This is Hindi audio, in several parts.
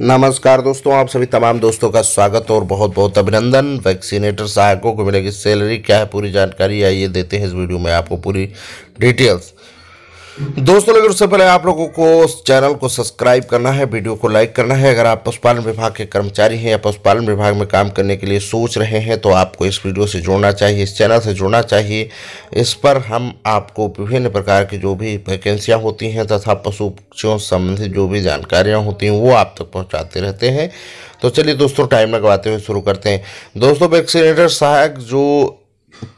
नमस्कार दोस्तों आप सभी तमाम दोस्तों का स्वागत और बहुत बहुत अभिनंदन वैक्सीनेटर सहायकों को मिलेगी सैलरी क्या है पूरी जानकारी आइए देते हैं इस वीडियो में आपको पूरी डिटेल्स दोस्तों अगर उससे पहले आप लोगों को चैनल को सब्सक्राइब करना है वीडियो को लाइक करना है अगर आप पशुपालन विभाग के कर्मचारी हैं या पशुपालन विभाग में काम करने के लिए सोच रहे हैं तो आपको इस वीडियो से जुड़ना चाहिए इस चैनल से जुड़ना चाहिए इस पर हम आपको विभिन्न प्रकार की जो भी वैकेंसियाँ होती हैं तथा पशु पक्षियों संबंधित जो भी जानकारियाँ होती हैं वो आप तक पहुँचाते रहते हैं तो चलिए दोस्तों टाइम लगवाते हुए शुरू करते हैं दोस्तों वैक्सीनेटर सहायक जो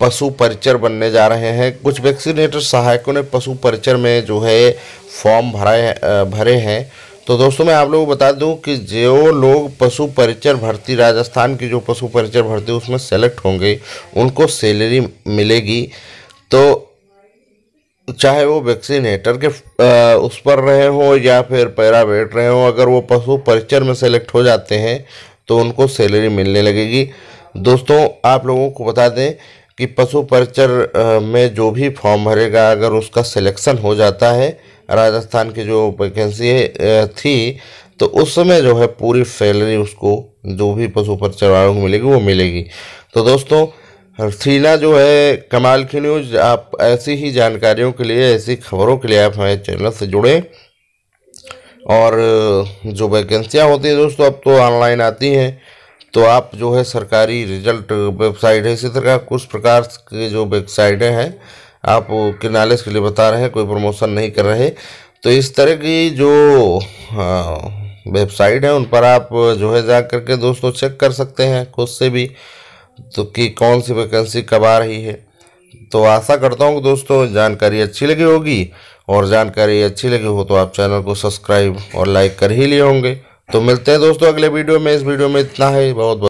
पशु परिचर बनने जा रहे हैं कुछ वैक्सीनेटर सहायकों ने पशु परिचर में जो है फॉर्म भराए भरे हैं तो दोस्तों मैं आप लोगों को बता दूं कि जो लोग पशु परिचर भर्ती राजस्थान की जो पशु परिचर भर्ती उसमें सेलेक्ट होंगे उनको सैलरी मिलेगी तो चाहे वो वैक्सीनेटर के उस पर रहे हो या फिर पैरावेट रहे हो अगर वो पशु परिचर में सेलेक्ट हो जाते हैं तो उनको सैलरी मिलने लगेगी दोस्तों आप लोगों को बता दें कि पशु परिचर में जो भी फॉर्म भरेगा अगर उसका सिलेक्शन हो जाता है राजस्थान की जो वैकेंसी थी तो उस समय जो है पूरी सैलरी उसको जो भी पशु परिचर वालों को मिलेगी वो मिलेगी तो दोस्तों हर्षीला जो है कमाल की न्यूज़ आप ऐसी ही जानकारियों के लिए ऐसी खबरों के लिए आप हमारे चैनल से जुड़ें और जो वैकेंसियाँ होती हैं दोस्तों अब तो ऑनलाइन आती हैं तो आप जो है सरकारी रिजल्ट वेबसाइट है इसी तरह कुछ प्रकार के जो वेबसाइटें हैं आप के नॉलेज के लिए बता रहे हैं कोई प्रमोशन नहीं कर रहे तो इस तरह की जो वेबसाइट है उन पर आप जो है जा करके दोस्तों चेक कर सकते हैं खुद से भी तो कि कौन सी वैकेंसी कब आ रही है तो आशा करता हूँ दोस्तों जानकारी अच्छी लगी होगी और जानकारी अच्छी लगी हो तो आप चैनल को सब्सक्राइब और लाइक कर ही लिए होंगे तो मिलते हैं दोस्तों अगले वीडियो में इस वीडियो में इतना है बहुत बहुत